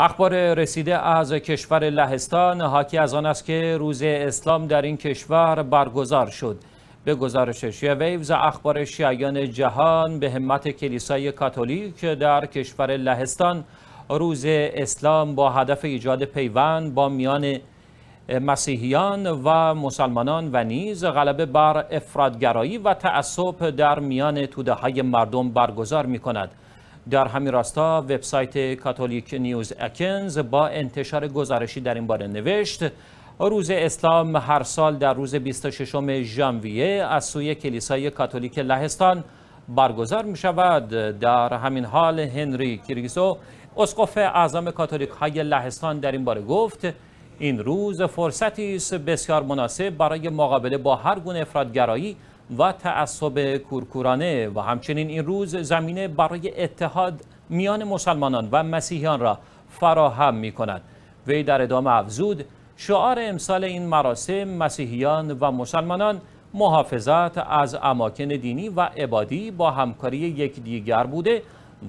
اخبار رسیده از کشور لهستان حاکی از آن است که روز اسلام در این کشور برگزار شد به گزارش ویوز اخبار شیعیان جهان به همت کلیسای کاتولیک در کشور لهستان روز اسلام با هدف ایجاد پیوند با میان مسیحیان و مسلمانان و نیز غلبه بر افرادگرایی و تعصب در میان توده های مردم برگزار می کند. در همین راستا وبسایت کاتولیک نیوز اکنز با انتشار گزارشی در این باره نوشت روز اسلام هر سال در روز 26 ژانویه از سوی کلیسای کاتولیک لهستان برگزار می شود در همین حال هنری کریزو اسقف اعظم کاتولیک های لهستان در این باره گفت این روز فرصتی است بسیار مناسب برای مقابله با هر گونه افرادگرایی و تعصب کورکورانه و همچنین این روز زمینه برای اتحاد میان مسلمانان و مسیحیان را فراهم می کند. وی در ادامه افزود شعار امسال این مراسم مسیحیان و مسلمانان محافظت از اماکن دینی و عبادی با همکاری یکدیگر بوده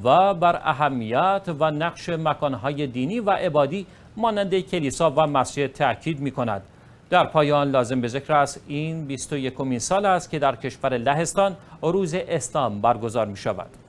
و بر اهمیت و نقش مکانهای دینی و عبادی مانند کلیسا و مسجد تاکید می کند. در پایان لازم به ذکر است این 21 سال است که در کشور لهستان روز اسلام برگزار می شود.